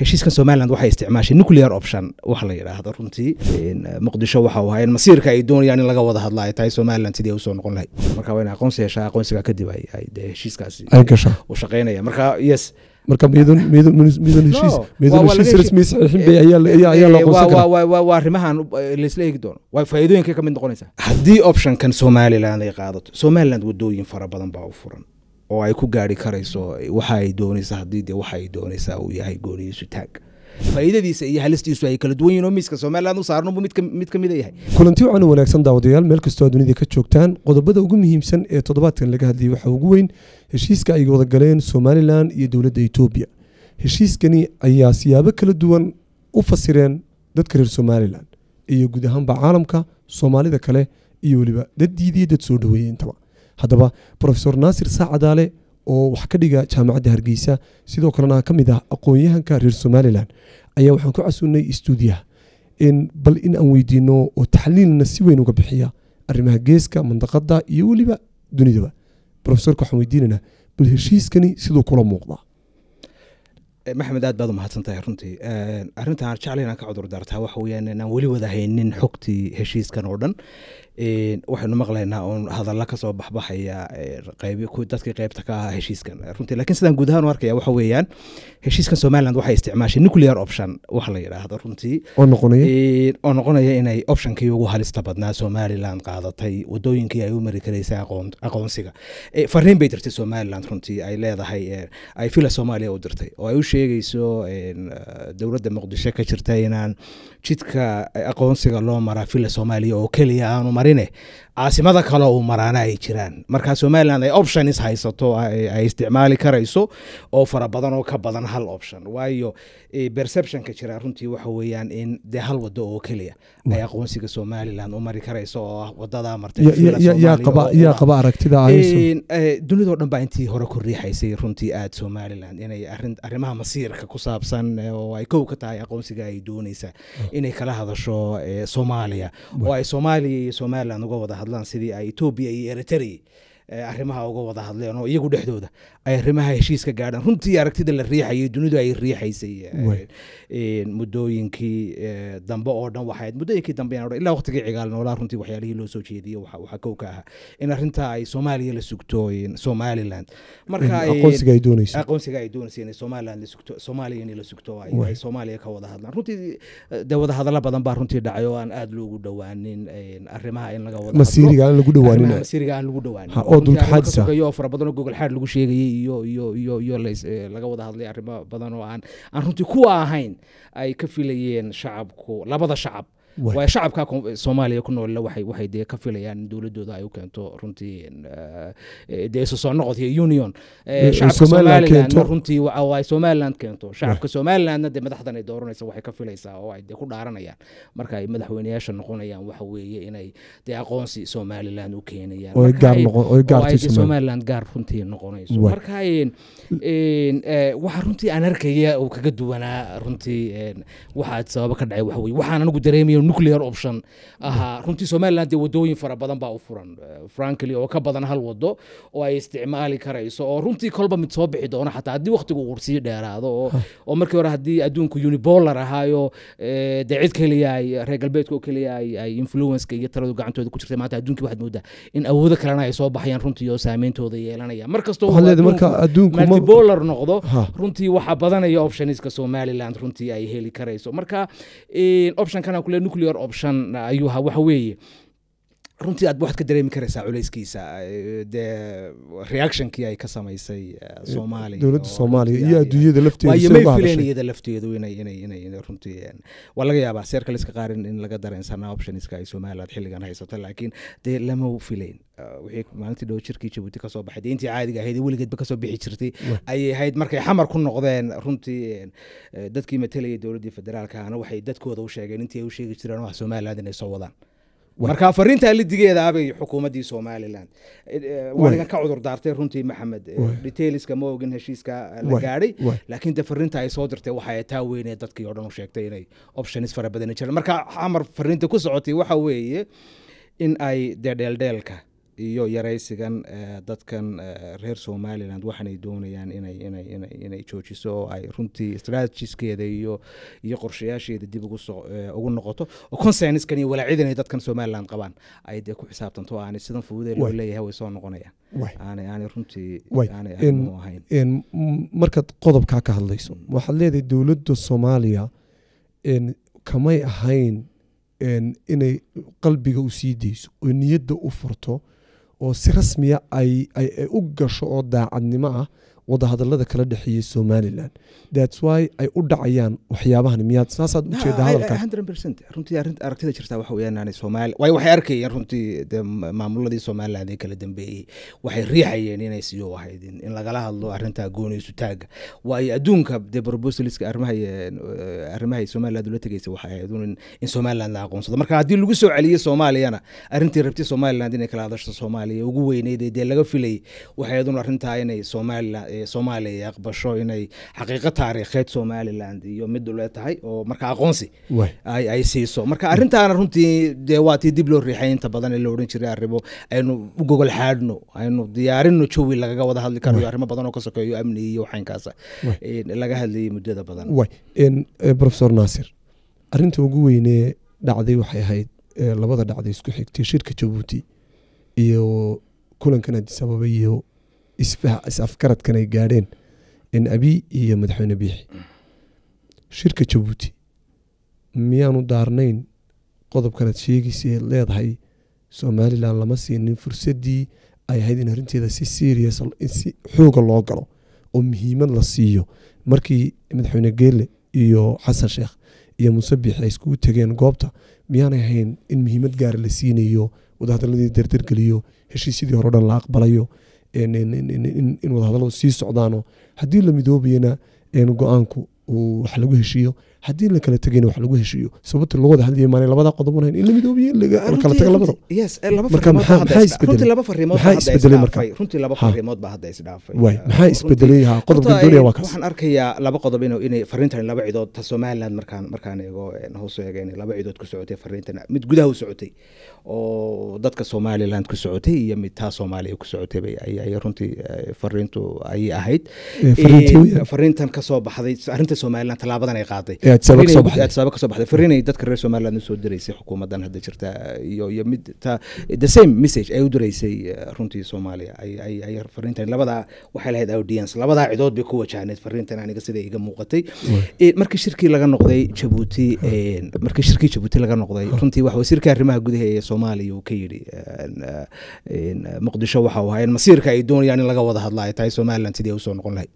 heshiiska somalilan waxay isticmaashay nuclear option wax la yidhaahdo runtii muqdisho waxa uu ahaa masiirka ay doonayaan in laga wada hadla ay tahay somalilan sidii ay usoo noqon lahayd marka waa in aqoonsi heshaa aqoonsigaa kadib ay heshiiskaasi u shaqeynaya marka yes marka waa waa waa eh, doono waa faa'iidooyinka ka noqonaysa haddii optionkan somaliland ay qaadato somaliland wadooyin fara badan baa u furan oo ay ku gaari karayso waxaay ay doonaysa haddii dee waxa ay uu yahay gooniyiisu taag faa'iidadiisa iyo halistiisu ay kala duwan yihin oo miiska somalilan u saarnubu mid ka mida yahay kulanti wacan wanaagsan daawadayaal meel kastoo dunida ka joogtaan qodobada ugu muhiimsan ee toddobaadkan laga hadlayay waxaa ugu weyn heshiiska ay wada galeen somalilan iyo dowladda etoobiya heshiiskani ayaa siyaabo kala duwan u fasireen dadka reer somalilan iyo guud ahaanba caalamka soomaalida kale iyo weliba daddiidiyo dad soo dhaweeyey intaba haddaba rofeor naasir saacadaale oo wax ka dhiga jaamacadda hargeysa sidoo kalena kamid ah aqoonyahanka reer somalilan ayaa waxaan ku casuunay stuudiyaha bal in aan weydiino oo taxliilna si weyn uga bixiya arimaha geeska mandaqada iyo weliba dunidaba rofesorka waxaan weydiinanaa bal heshiiskani siduu kula muuqdaa eh, maxamed aad baad umahadsantahay runtii eh, arintaan jecla inaan ka cudur daartaa waxa weyaan inaan weli wada haynin xogtii heshiiskan oo dhan waxaynu maqlaynaa oon hadalla kasoo baxbaxaya er, dadkii qeybta ka ahaa heshiiskan runtii lakin sidaan guud ahaan u arkaya waxa weeyaan heshiiskan somaliland waxay isticmaashay nuclear option wax la yidhaahdo runtii oo noqonaya inay optionkii ugu halista badnaa somaliland qaadatay wadooyinkii ay u mari karaysay aqoonsiga e, fariin bay dirtay somaliland runtii ay leedahay er, ay fila soomaaliya u dirtay oo ay u sheegayso dowladda muqdisho ka jirta inaan jidka e, aqoonsiga loo maraa fila soomaaliya oo keliya aanu ပါတယ်နဲ့ caasimada kale uu maraana ay jiraan marka somalilan ay options haysato ay isticmaali karayso oo fara badan oo ka badan hal option waayo eh, perceptionka jira runtii waxa weeyaan in dee hal wado oo keliya ay aqoonsiga somalilan u mari karaysa oo ah wadadaa martayyaa qaba eh, eh, dhan baa intii hore ku riixaysay runtii aada somalilan inay arrimaha masiirka ku saabsan oo ay kow ka tahay aqoonsiga ay dooneysa ah. inay kala hadasho soomaaliya oo ay soomaaliya iyo somalilan uga wada hadlaan sidii ay etoobiya iyo eritrea eh, arrimaha uga wada hadleen oo iyagu dhexdooda ay arrimaha heshiiska gaadhaan runtii aragtida la riixayay dunidu ay riixaysay eh, muddooyinkii eh, dambe oo dhan waxay muddooyinkii dambe ilaa waqtigii cigaal noolaa runtii waxyaalihii loo soo jeediyey waxaa kow ahaa in arrintaa ay soomaaliya la sugto somaliland marka ay doonaysay inay somaliland la sugto la sugto ay soomaaliya ka wada hadlaan runtii eh, dee wadahadallo badan baa runtii dhacay oo aan aad loogu dhowaanin arrimaha in laga wada aan lagu dhowaanin oo dulka oo fara badan oo gogol xaad lagu sheegayay iyo iyo iyo iyo laga eh, wada hadlay arrimo badan oo aan aan runtii kuwa ahayn ay ka filayeen shacabku labada shacab waayo shacabka soomaaliya ku nool waxay dee ka filayaan dowladooda ay u keento runtii eh, eh, dee isu soo noqod iyo union eh, shacabka runtii ay somaliland keento shacabka somalilandna dee madaxdan ay dooranaysa waxay ka filaysaa oo ay dee ku dhaaranayaan marka ay madaxweyneyaasha noqonayaan waxa weeye inay dee aqoonsi somaliland u keenayaan ay gaar runtii noqonayso marka waxa runtii aan arkaya uu kaga duwanaa runtii waxaad sababo ka dhacay waxa weye waxaan anigu dareemayo nuclear option ahaa runtii somalilan dee wadooyin fara badan baa u furan eh, frankly oo ka badan hal wado oo ay isticmaali karayso oo runtii kolba mid soo bixi doono xataa haddii waqtigu uu sii dheeraado ah. oo markii hore haddii adduunku unibolar ahaayo eh, dee cid keliya ay reer galbeedka keliya ay influenceka iyo taladu gacantooda ku jirtay maanta adduunkii waxaad moodaa in awoodo kalena ay soo baxayaan runtii oo saameyntooda yeelanaya mar noqdo runtii waxaa badanaya optionska somaliland runtii ay heli karayso marka eh, optionkana kule nuclear option ayuu waxa weeye runtii aad ba waxaad ka dareemi karaysaa culayskiisa dee reactionkii ay ka samaysay soomaaliya dowladda soomaaliya iyo adduunyada lafteedamay lafteedu inay inay inay runtii waa laga yaabaa seerka liska qaarin in laga dareensanaa optionska ay somaliland xilligan haysato laakiin dee lama fileyn wixii maalintii dhow jirkii jabuuti kasoo baxay dee intii caadiga ahayd weligeedba kasoo bixi jirtay ayay ahayd markay xamar ku noqdeen runtii dadkii matalayay dowladdii federaalka waxay dadkooda u sheegeen intii ay u sheegi jireen wax somaliland inay soo wadaan marka fariintaa ladigeedaabay xukuumaddii somalilan eh, eh, waaligan ka cudur daartay runtii maxamed eh, detailska ma ogin heshiiska la gaadhay laakiin de fariinta ay soo dirtay waxa taa weynee dadkii oo dhan sheegtay inay options fara badani jiran marka xamar fariinta ku socotay waxa weeye in ay dee dheeldheelka iyo yaraysigan eh, dadkan eh, reer somaliland waxaanay doonayaan inay joojiso oo ay runtii strategiskeeda iyo qorshayaasheeda dib ugu eh, noqoto oo consenskan iyo walaacidan ay dadkan somaliland qabaan ay dee ku xisaabtanto aanay sidan fuudeed loo leeyahay way soo noqonayaan aanay runtii ahan markaad qodobkaa ka hadlayso mm. waxaad leedahay dowladda soomaaliya kamay ahayn inay qalbiga u sii deyso oo niyadda u furto oo si rasmiya ay u gasho oo daacadnimo ah wadahadalada kala dhexeeyay somalilan thats why ay u dhacayaan waxyaabahan miyaad saasaad ujeeda hadalkaruntii arkayeen runtii maamuladii somaliland ee kala dambeeyey waxay riixayeen inay siyo ahaydin in lagala hadlo arrintaa goonaysu taaga waayo adduunka dee brobosiliska eh, arrimahay somaliland ula tegeysa waxay ahayd in somaliland la aqoonsado marka haddii lagu soo celiyey soomaaliyana arrintii rabti somaliland inay kala hadasho soomaaliya ugu weyneyd dee laga filayay waxay ahayd un arrintaa inay somaliland soomaaliya ay aqbasho inay xaqiiqo taariikheed somaliland iyo mid le tahay oo marka aqoonsi ay siiso marka arintaana runtii dee waatii dib loo riixay inta badan ee la odhan jiray arrimo aynu u gogol xaadhno aynu diyaarino jawi lagaga wada hadli karo iyo arrimo badan oo ka sokeeyo amniga iyo waxaynkaasa laga hadlayay muddada badan profesor naasir arinta ugu weynee dhacday waxay ahayd labada dhacday isku xigtay shirka jabuuti iyo kulankan addis iyo is-afgaradkan ay gaadheen n abiy iyo madaxweyne biixi shirka jabuuti miyaanu daarnayn qodobkanaad sheegaysa leedahay somalilan lama siinin fursadii ay ahayd in arrinteeda si serias si xooga loo galo oo muhiimad la siiyo markii madaxweyne geele iyo xasan sheekh iyo muuse biixi ay iskugu tageen goobta miyaanay ahayn in muhiimad gaara la siinayo wadahadaladii dardargeliyo heshiisyadii hore o dhan la aqbalayo in wadahadallo sii socdaano haddii la midoobayana go-aanku uu wax lagu heshiiyo haddii la kala tegayna wax lagu heshiiyo sababta loo wada hadlaya maana labada qodobon in la midoobiyo in taga labada maxaa isbedelay qodobka doonaya eh, waa kaas waxaan arkayaa laba qodob inuu inay fariintan laba cidood ta somaliland markaan markaan eego hoos eh, eega inay laba cidood ku socotay fariintan mid gudaha u socotay oo dadka somaliland ku socotay iyo mid taa soomaaliya ku socotay ayay runtii eh, fariintu ayay ahayd fariintan ka baxday arrinta somaliland tallaabadan ay qaaday sababka soo baxday fariinay dadka reer somaliland usoo diraysay xukuumadan hadda jirta iyo iyo mid the same message ay u diraysay eh, runtii soomaaliya ay fariintan labadaa waxay lahayd audience labadaa cidood bay ku wajahneed fariintan aniga sida iga muuqatay eh, markii shirkii laga noqday jabuuti eh, markii shirkii jabuuti laga noqday runtii wax wasiirka arrimaha gudaha ee soomaaliya uu ka yidhi muqdisho waxa uu ahaayeen masiirka ay doonayaan in laga wada hadlaayo tahay somaliland sidii ay usoo noqon lahayd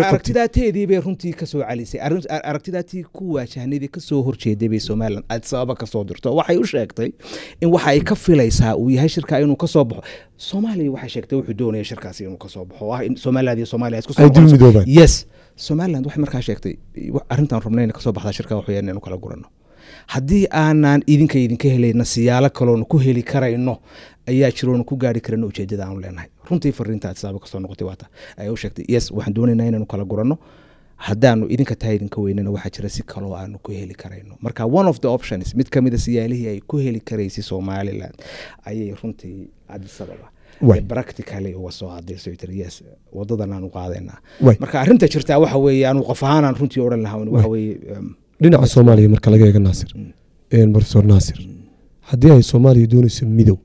aragtidaateedii bay runtii kasoo calisay aragtidaatii ku waajahnaydii kasoo horjeeday bay somalilan sababa kasoo dirto waxay u sheegtay in waxa ay ka filaysaa uu yahay shirkaa inuu kasoo baxo soomaaliya waxay sheegtay wuxuu doonaya shirkaasi inuu kasoo baxo somaliland iyo soomaaliya isku yes somaliland waxay markaa sheegtay arrintaan rabnayna kasoo baxdaa shirkaa waxyaana inu kala gurano haddii aanaan idinka idinka helayna siyaalo kaloon ku heli karayno ayaa jiroona ku gaari karayno ujeedada aanu leenahay runtii fariintaad kasoo noqotay waata ay u sheegtay yes waxaan doonaynaa inaanu kala guranno haddaanu idinka tahay idinka weynana waxaa jira si kaloo aanu ku heli karayno marka one of the options mid kamida ah siyaalihii ay ku heli karaysay somaliland ayay runtii adisababa practically uga soo adilsay tiri yes wadadan aanu qaadanaa marka arrinta jirtaa waxa weeye anuu qof ahaan runtii odhan lahaa waxa weeye um, dhinaca soomaaliya marka laga eega naasir mm. rofesor naasir mm. haddii ay soomaaliya doonayso midow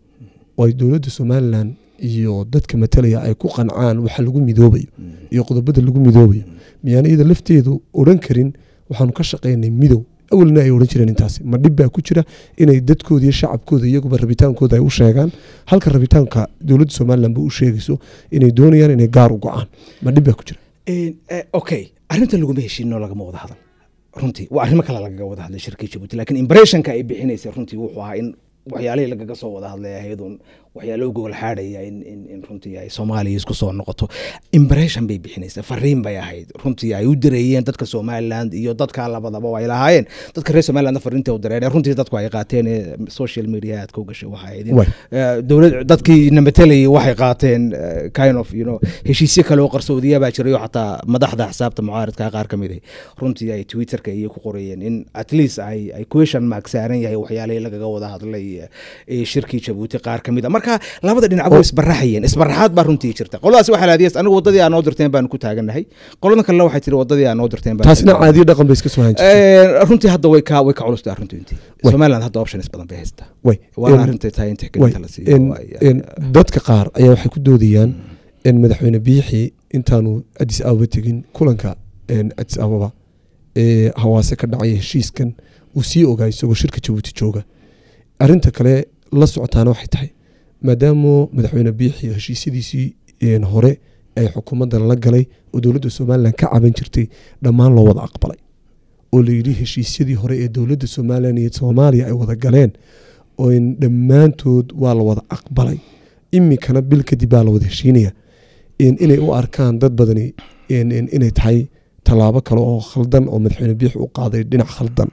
oo ay dowladda somalilan iyo dadka matalaya ay ku qancaan waxa lagu midoobayo mm. iyo qodobada lagu midoobayo miyaan iyada lafteedu odhan karin waxaanu ka shaqeynay midow awalna ay odhan jireen intaasi ma dhib baa ku jira inay dadkooda iyo shacabkooda iyaguba rabitaankooda ay u sheegaan halka rabitaanka dowladda somalilan ba u sheegayso inay doonayaan inay gaar u go-aan ma dhib baa ku jira eh, okay arrintan laguma heshiino lagama wada hadal runtii waa arrimo kale lagaga wada hadlay shirkii jabuuti lakin impressionka ay bixinaysay runtii wuxuu ahaa in waxyaalihii lagaga soo wada hadlaya iyadun gogol xaadhaya in runtii ay soomaaliya isku soo noqoto impression bay bixinaysa fariin bay ahayd runtii ay u direeyeen dadka somaliland iyo dadka labadaba ay lahaayeen dadka reer somaliland fariinta u direen runtii dadku ay qaateen eh, social media aad ku gashay waxay ahayd eh, dowlad dadkii namatalay waxay qaateen eh, kind of you heshiisyo kale oo qarsoodiya baa jiray oo xataa madaxda xisaabta mucaaradka qaar ka mid ah runtii ay twitterka iyo ku qorayeen in at least ay question mark saaran yahay waxyaalihii lagaga wada hadlay sameynaya shirkii jabuuti qaar ka mid a ah. marka labada dhinac isbaraxayeen isbaraxaad baa runtii jirta qoladaas waxaa laadiyas anigu wadadii aa noo dirteen baan ku taaganahay qoladan kalena waxay tiri wadadii aa noo dirteen taasna caadiyo dhaqan bay iska soo hayn runtii hadda way ka way ka culus tahay intii Soomaaliland hadda options badan bay haystaa way waa arrinta tahay inta kale la siiyo dadka qaar ayaa waxay ku doodayaan mm. in madaxweyne biixi intaanu Addis Ababa tegin kulanka Addis Ababa ee hawaase ka dhacay heshiiskan uu sii ogaa isagoo shirka Jabuuti jooga arinta kale la socotaana waxay tahay maadaamu madaxweyne biixi heshiisyadiisii hore ay xukuumadan la galay oo dowladda somalilan ka caban jirtay dhammaan loo wada aqbalay oo layidhi heshiisyadii hore ee dowladda somalilan iyo soomaaliya ay wada galeen dhammaantood waa la wada aqbalay iminkana bil kadib baa la wada heshiinaya inay u arkaan dad badani inay tahay tallaabo kale oo khaldan oo madaxweyne biixi u qaaday dhinac khaldan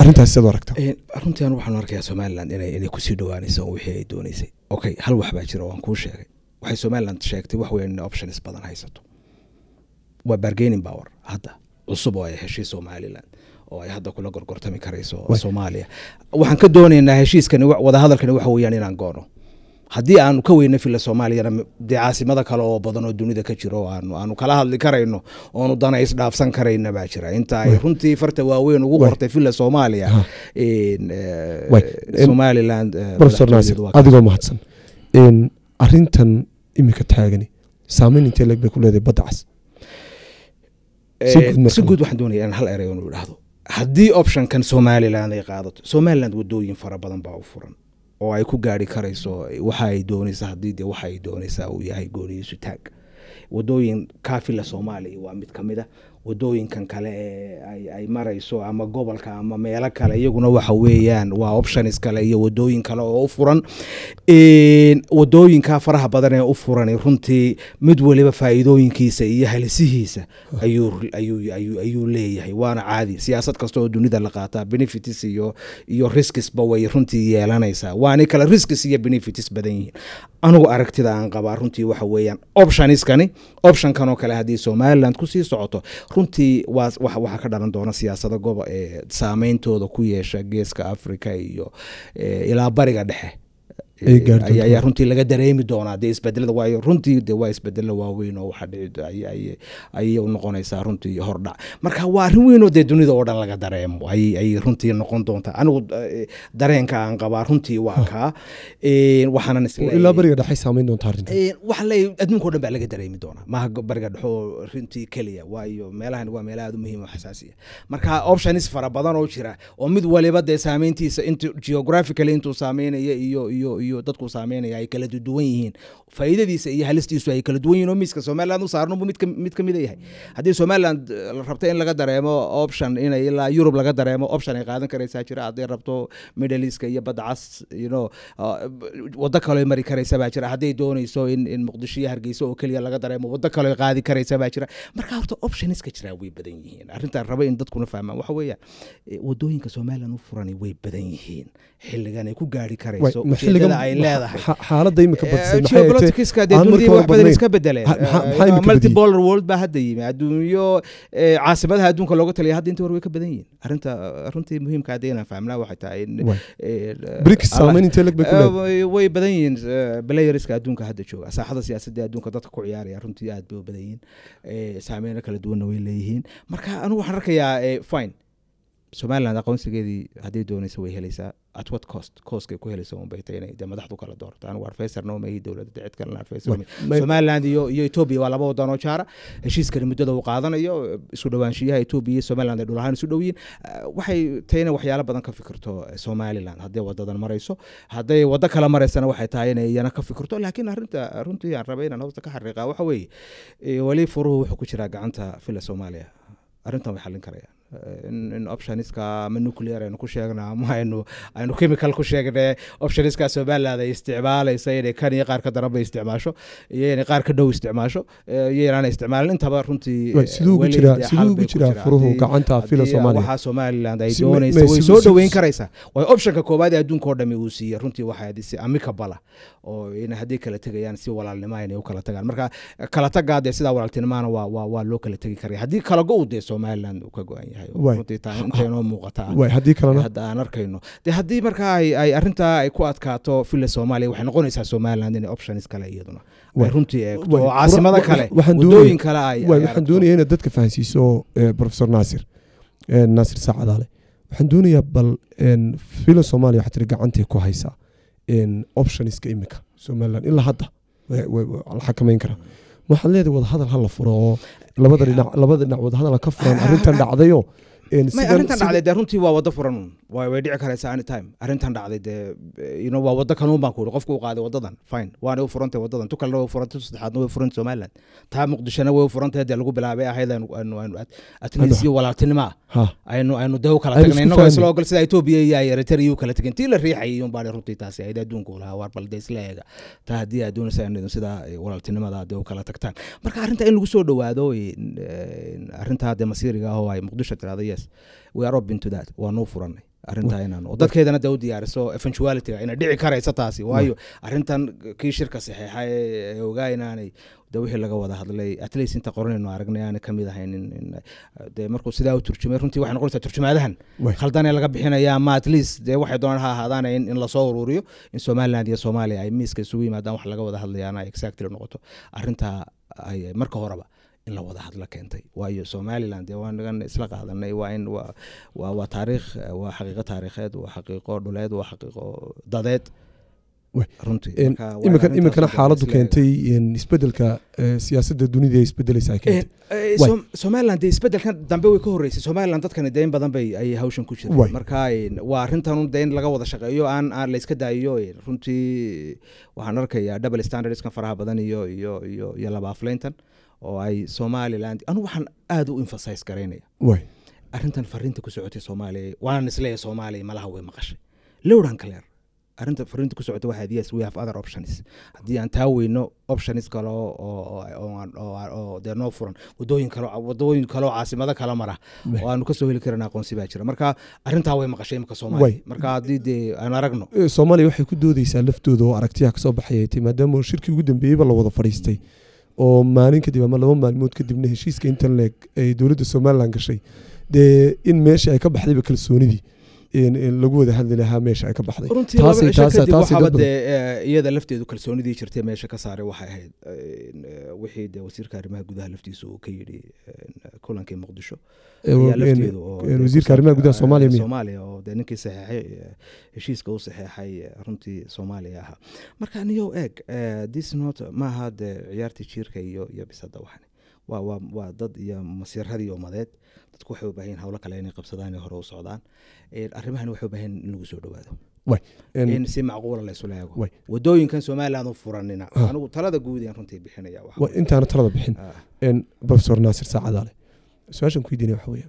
arintaas sidaad aragta runtii anu waxaan arkayaa somalilan inay kusii dhawaanayso wixii ay dooneysay okay hal wax baa jira waan kuu sheegay waxay somaliland sheegtay wax weyn inay options badan haysato waa bargaining power hadda cusub oo ay heshay somaliland oo ay hadda kula gorgortami karayso soomaaliya waxaan ka doonaynaa heshiiskan wadahadalkani waxa weeyaan inaan goono haddii aanu ka weyna fila soomaaliyana dee caasimada kale oo badan oo dunida ka jiro aanu kala hadli karayno oonu dana isdhaafsan karayna baa jira inta ay runtii farta waaweyn ugu qortay fila soomaaliya somaliland profesor naasir adigoo mahadsan arintan iminka taagani saameyn intee leeg bay ku leedahay badda cas eh, si guud waxaan doonaya inaan hal erey inu idhaahdo haddii optionkan somaliland ay qaadato somaliland wadooyin fara badan baa u furan oo ay ku gaari karayso waxa ay dooneysa haddii de waxa ay dooneysaa uu yahay gooniyosutaag wadooyin kaafila soomaaliya waa mid kamid a ah wadooyinkan kale ee ay marayso ama gobolka ama meelo kale iyaguna waxa weeyaan waa options kale iyo wadooyin kale oo u furan wadooyinka faraha badan ee u furan runtii mid waliba faa'iidooyinkiisa iyo halisihiisa ayuu leeyahay waana caadi siyaasad kasta oo dunida la qaataa benefits iyo iyo riskisba way runtii yeelanaysaa waana kale riskis iyo benefits badan yihiin anugu aragtida aan qabaa runtii waxa weeyaan optionskani optionkan oo kale haddii somaliland kusii socoto runtii waxaa ka dhalan doona siyaasada gobo ah ee saameyntooda ku yeesha geeska africa iyo ilaa bariga dhexe ayaa runtii laga dareemi doonaa dee isbedelada waayo runtii de waa isbedelada waaweyn oo waxaa dhici noqonaysaa runtii hordhac marka waa arrin weyn oo dee dunida oo dhan laga dareemo ayay runtii noqon doontaa anigu eh, dareenka aan qabaa runtii waa kaa eh, waxaanan ilaa bariga dhexay saamayn doonta arrinta eh, waxaa adduunka o dhan baa laga dareemi doonaa maaha bariga dhexe runtii keliya waayo meelahani waa meelaha aad u xasaasiya marka options fara badan oo jira oo mid waliba dee saameyntiisa intu geographically intuu saameynaya iyo iyo iyo iyo dadku saameynaya ay kala duwan yihiin faa'iidadiisa iyo halistiisu ay kala duwan yihin oo miiska somaliland u saarnubu mid kamida yahay haddii somaliland rabto in laga dareemo option in ilaa yurub laga dareemo option ay qaadan karaysaa jira hadday rabto middleiska iyo badcas yno uh, wado kaleo mari karaysa baa jira hadday doonayso in muqdisho iyo hargeysa oo keliya laga dareemo wado kaleo qaadi karaysa baa jira marka horta optionska jiraa way badan yihiin arrintaan raba in dadkuna fahmaan waxa weeyaan eh, wadooyinka somaliland u furan way badan yihiin xiligan ay ku gaari karayso dhibaatada ay leedahay xaalada imika badsanayska world baa hadda yimi adduunyo eh, caasimadaha adduunka looga talaya hadda inta war way ka badan yihiin arrinta runtii muhiimka hadda inaan fahamnaa waxay tahay eh, eh, way badan yihiin blayerska adduunka hadda jooga saaxada siyaasadda adduunka dadka ku ciyaaraya runtii aad bay u badan yihiin saameynyo kala duwanna way leeyihiin marka anigu waxaan arkayaa fine somalilan aqoonsigeedii haday dooneysa way helaysaa at what cost costay ku helaysa unbay tahay de madaxdu kala doorto anu arfeysarnoma iyo dowladda cid kalena somaliland iyo iyo etoobiya waa laba wadan jaara heshiiskani muddada uu qaadanayo isu dhowaanshiyaha etoobiya iyo somaliland ay dhulahaan isu dhowyiin waxay tahay inay badan ka fikirto eh, somaliland hadday wadadan marayso hadday waddo kala maraysana waxay tahay inay iyana ka fikirto laakiin arrinta runtii aan rabay inaan hoosta ka xariiqa waxa weeye weli furuhu wuxuu ku jiraa gacanta fila soomaaliya arrintan way xallin karayaan in optionska ama nuclear aynu ku sheegna ama anu aynu chemical ku sheegne optionska somaliland ay isticmaalaysa inay kan iyo qaar ka daran isticmaasho iyo inay qaar ka dhow isticmaasho eh, iyo inaana intaba runtii eh, siduu jiraa furuhu gacanta fila soomaaliya waxaa somaliland ay doonaysa way soo dhoweyn karaysaa waayo optionka koowaad ee adduunka oo dhami uu siiyey runtii waxay hadisi amicable oo in hadday kala tegayaan si walaalnima inay u kala tagaan marka kala tagaadee sidaa walaaltinimana waa waa waa loo kala tegi karaya haddii kala go-u dee somaliland uu ka go-an yahay tahay muuqata haddii kalena hadda aan arkayno de haddii markaa ay arrintaa ay ku adkaato villa somalia waxay noqonaysaa somaliland inay options kale iyaduna runtii eegto eh, kale waxaan doonaya inaad dadka fahansiiso eh, professor nasir eh, naasir saacadaale waxaan doonayaa bal villa somalia waxaa tiri gacantay ku haysaa optionska imika somaliland ilaa hadda la xakamayn karaa waxaad leedahay wadahadal ha la furo oo labada dhinac labada dhinac wada hadal ka furan arrintan dhacdayo arintan dhacday de runtii waa wado furan way dhici karaysa anytime arintan dhacday de waa wado kanuun baan kuuri qofku u qaaday wadadan fine waana u furantay wadadan tu kalena way furantay saddexaadna way furantay somaliland taa muqdishona way u furantay dee lagu bilaabay ahayd atnisiyo walaaltinimaa aynu aynu dee u kala tagnay inagoo isla ogol sida etoobiya iyo eritrea u kala tagan tii la riixayay un baan runtii taasi ahayd adduunka ulahaa waar bal dee isla eega taa haddii aad doonaysa inay sidaa eh, walaaltinimada dee u kala tagtaan marka arrinta in lagu soo dhowaado eh, eh, arrintaa dee masiiriga ahoo ay muqdisho tirada yes we are open to that waanuu furanay arrintaa inaan dadkeedana da u diyaariso eventualityga inay dhici karaysa taasi waayo arrintan kii shirka saxeexa ee ogaa inaanay de wixii laga wada hadlay at inta qoranayno aragnay aanay kamid ahayn de markuu sidaa u turjumay runtii waxay noqonaysaa turjumaadahan khaldan ee laga bixinaya ama at dee waxay doonaan ha ahaadaan in, lasoo uruuriyo in somaliland iyo soomaaliya ay miiska isugu yimaadaan wax laga wada hadlayaana exactly noqoto arrintaa marka horeba in la wada hadlo keentay waayo somaliland dee waan isla qaadanay waa taariikh waa xaqiiqo taariikheed waa xaqiiqo dhuleed waa xaqiiqo dadeed imikana xaaladu keentay isbedelka siyaasada dunida isbedeleysa somalilan dee dambe way ka horeysay somalilan dadkani dee in badan bay ay hawshan ku jireen marka waa arrintan dee laga wada shaqeeyo aan aan la iska daayiyo runtii waxaan arkayaa double standardskan faraha badan iyo iyo iyo iyo labaafleyntan oo ay somalilan anugu waxaan aada u emphasize garaynaya arintan fariinta ku socotay soomaaliya waan isleeyahay soomaaliya malaha way maqashay lowdhan kaleer arinta fariinta ku socota waxaad yes we have other options haddii aan taa weyno options kale oo dee noo furan wadooyin kale wadooyin kale caasimado kala mara oo aanu kasoo heli karin aqoonsi baa jira marka arrintaa way maqashay imika soomaaliya marka haddii dee aan aragno soomaaliya waxay ku doodeysaa laftooda oo aragtiyaha kasoo baxayay maadaama shirkii ugu dambeeyeyba la wada fadhiistay oo maalin kadib ama laba maalmood kadibna heshiiska interleg ay dowladda somalilan gashay dee in meeshii ay ka baxdayba kalsoonidii lagu wada hadli lahaa meesha ay ka baxday runtii laba eh, iyada lafteedu kalsoonidii jirtay meesha ka saaray waxay ahayd eh, eh, wixii dee wasiirka arrimaha gudaha laftiisa uu ka yidhi kulankii muqdisho wasiirka arrimaha gudaha soomaaliya soomaaliya oo dee ninkii saxeexay heshiiska u saxeexay runtii soomaaliya ahaa marka aniyow eeg this not maaha dee ciyaartii jiirka iyo iyo bisadda waxan waa waa waa dad iyo masiiradii umadeed dadku waxay u baahayeen hawlo kale inay qabsadaan hore u socdaan arrimahan waxay u baahayeen in lagu soo dhawaado in si macquula laysu leego wadooyinkan somaliland u furanina ah. anigu talada guudan runtii bixinaya intaana talada bixin ah. profesor naasir saacadaale su-aashan ku waxa weeya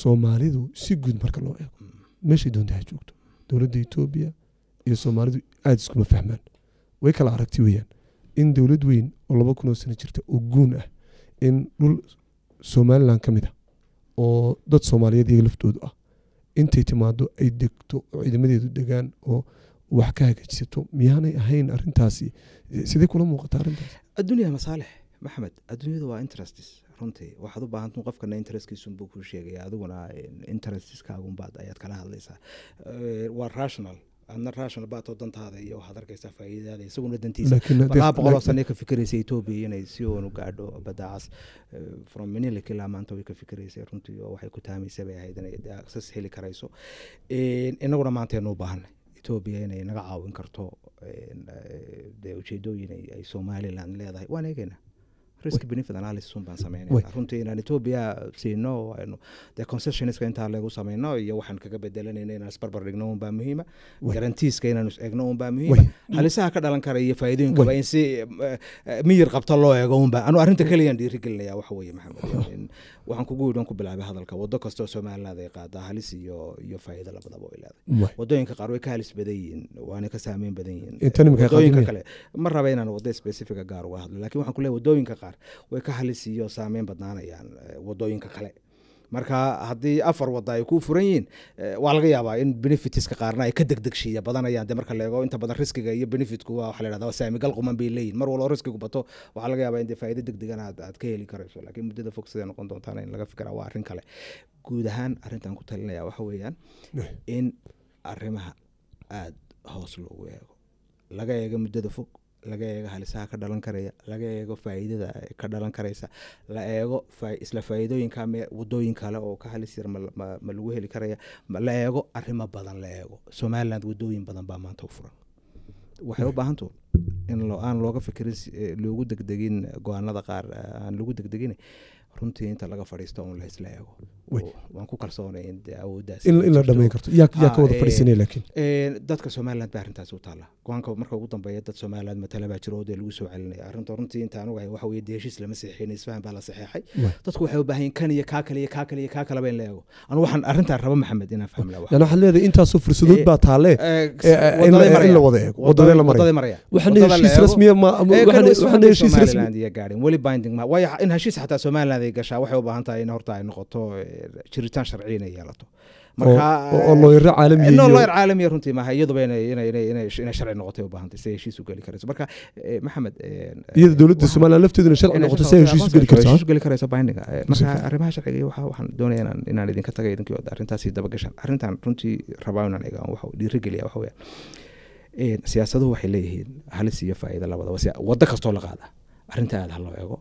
soomaalidu si guud marka loo eego mm. meeshay doontaha joogto dowladda etoobiya iyo soomaalidu aada iskuma fahmaan way kala aragti weeyaan in dowlad weyn oo laba kun oo sano jirta oo guun ah in dhul somalilan ka mid ah oo dad soomaaliyeed iyaga laftoodu ah intay timaado ay degto oo ciidamadeedu degaan oo wax ka hagaajisato miyaanay ahayn arintaasi siday kula muuqata arintaas adduunya masaalix maxamed adduunyadu waa interest runtii waxaad u baahantu qofkana interestkiisun buu kuu sheegaya adiguna eh, interestiskaagunbaad ayaad kala hadlaysaa eh, waa rational adna rational baad oo dantaada iyo waxaad arkaysaa faa'iidadaada isaguna dantiisa balaa boqoloo sane ka fikiraysa etoobiya inay si oonu gaadho badaas from minilik ilaa maanta way ka fikiraysay runtii oo waxay ku taamaysay bay ahayd inay access heli karayso inaguna maanta aynu u baahanay etoobiya inay naga caawin karto dee ujeedooyin ay somaliland leedahay waan eegaynaa risk benefit analysis un baan sameynayna runtii inaan ethoobia siino aynu dee concessionska intaa leegu sameyno iyo waxaan kaga bedelanayna inaan isbarbar dhigno un baa muhiima garantiiska inaanu is eegno un baa muhiima halisaha ka dhalan kara iyo faa'iidooyinkaba in si eh, eh, miyir qabto loo eego unba anu arrinta keliyaan dhiirigelinaya waxa weeye maxamed waxaan kugu yidhi on ku bilaabay hadalka waddo kastoo somaliland ay qaadaa halis iyo iyo faa'iido labadaba ay leedahay waddooyinka qaar way ka halis badan yihiin waana ka saameyn badan yihiin waddooyinka kale ma raba inaan waddo specifica gaar uga hadlo lakin waxaan ku leeyahay waddooyinka qaar qaar way ka halis iyo saameyn badnaanayaan eh, wadooyinka kale marka haddii afar wada ay ku furan yihiin eh, waa laga yaabaa in benefitska qaarna ay ka degdegshiya badanayaan de marka laego inta badan riskiga iyo benefitku waa waxa la saamigal quman bay leeyihin mar walbo riskigu bato waxaa laga yaabaa in de faa'ido degdegan aad aad ka heli karayso laakiin muddada fog siday noqon doontaana in laga fikiraa waa arrin kale guud ahaan arrintan ku talinaya waxa weeyaan in arrimaha aada hoos loogu eego laga eego muddada fog laga eego halisaha ka dhalan karaya laga eego faa'iidada ka dhalan karaysa la eego isla faa'iidooyinka me wadooyin kale oo ka halis yar ma lagu heli karaya la eego arimo badan la eego somaliland wadooyin badan baa maanta u furan waxay u baahantu in aan looga fikirin eh, loogu degdegin go-aanada qaar aan lagu degdegina runtii inta laga fadhiisto n laisla eego waan ku kalsoonay in awoodaasinin la dhameyn karto yaa ka wada ah, fadhiisanaya eh, laakiin eh, dadka somaliland baa arrintaasi u taalla go-aanka marka ugu dambeeya dad somaliland matala baa jiro dee lagu soo celinaya arrinta runtii inta anugu ahay waxa weye dee heshiis lama saxiixin isfahan baa la saxeexay dadku waxay u baahan yiin kan iyo kaa kale iyo kaa kale iyo kaa kaleba in la eego anu waxaan arrintaan raba maxamed inaan fahmla yani waxaad leedahay intaasoo fursadood baa taalle eh, in la wada eego wadadee la maraya waxaana heshiis rasmiya ma waxaana heshiis rasmi iyo gaadhin weli binding ma waayo in heshiis xataa somaliland adeeg gashaa waxay u baahan tahay in horta ay noqoto eh, jiritaan sharci inay yeelato markalooyar eh, eh, caalamiya runtii maaha iyaduba inay sharci noqotay ubaahantay si heshiis u geli karayso marka maxamed iyada dowladda somaliland lafteeduna sharci noqoto si heshiis ugeli kartaa heshiis ugeli karayso bindinga marka arrimaha sharciga waxa waxaan doonaya inaan inaan idinka tagay idinkii oda arrintaasi daba gashaan arrintan runtii rabaa inaan egaan waxa dhiiri geliya waxa weeyaan siyaasaduhu waxay leeyihiin halis iyo faa'iido labadaba waddo kastoo la qaada arrinta aada ha loo eego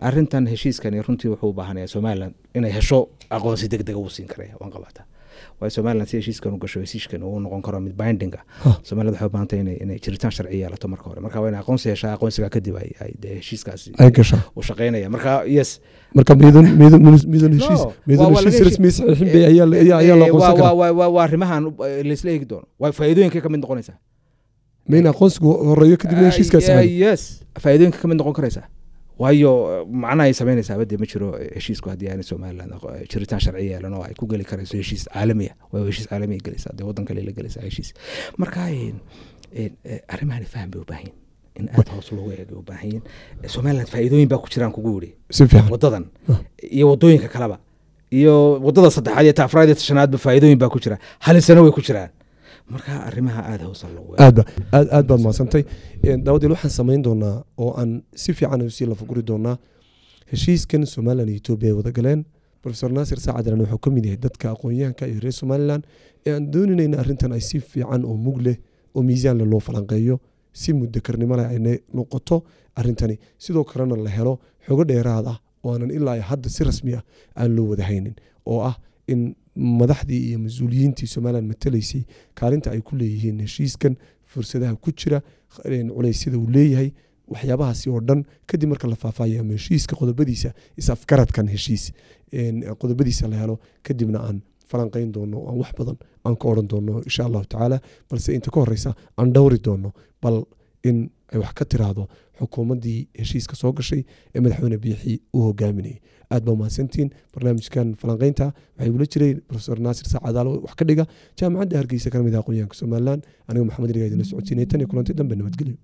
arintan heshiiskani runtii wuxuu u baahanaya somalilan inay hesho aqoonsi deg dega siin karaya waan qabata waayo somalilan si heshiiskan u gasho heshiiskan uu noqon karo mid bindinga somaliland waxay u inay jiritaan sharciya yeelato marka hore marka waa in aqoonsi heshaa aqoonsigaa kadib dee heshiiskaasi u shaqeynaya marka yes marka miidan arrimahan eh, laisla eegi doono waa faa'iidooyinka ka mid noqonaysaa mayna aqoonsigu horeeyo kadibna ah, heshiiskaasi yes faa'iidooyinka ka mid noqon karaysaa waayo macnahay samaynaysaaba dee ma jiro heshiisku haddii aana somalilan jiritaan sharciya yeelan oo ay ku geli karayso heshiis caalamiya waa heshiis caalamiya gelaysaa dee waddan kale la gelaysaa heshiis marka arrimahani faham bay u baahan in aad hoos loogu eegay u baahan somaliland faa'iidooyin baa ku jiraan kugu yidhi si iyo wadooyinka kaleba iyo wadada saddexaad iyo ta afraad iyo ta shanaadba faa'iidooyin baa ku jira halisana way ku jiraan marka arimaha aad hawsan baad mahadsantay daawadeel waxaan samayn doonaa oo aan si fiican usii lafaguri doonaa heshiiskan somalilan iyo etoobiya ay wada galeen profesor naasir saacadlan wuxuu ka mid yahay dadka aqoon-yahanka iyo reer somalilan ee aan dooninayna arintan ay si fiican oo mugleh oo miisaan leh loo falanqeeyo si muddo karnimo ayna noqoto arintani sidoo kalena la helo xogo dheeraad ah oo aanan ilaa hadda si rasmi ah aan loo wadahaynin oo ah in madaxdii iyo mas-uuliyiintii somalilan matalaysay kaalinta ay ku leeyihiin heshiiskan fursadaha ku jira culeysyada uu leeyahay waxyaabahaasi oo dhan kadib marka la faafaayo ama heshiiska qodobadiisa is-afgaradkan heshiis qodobadiisa la helo kadibna aan falanqeyn doono aan wax badan aan ka odhan doono insha allahu tacaala balse inta ka horeysa aan dhowri doono bal in ay wax ka tiraahdo xukuumaddii heshiiska soo gashay ee madaxweyne biixi u hogaaminayay aad baa umahadsantiin barnaamijkan falanqeynta waxay ula jiray rofeor naasir saacadaalo wax ka dhiga jaamacadda hargeysa ka mid ah aqoonyahanka somalilan aniga maxamed rigaa idinla socodsiinay tan iyo kulanti dambe nabadgelyo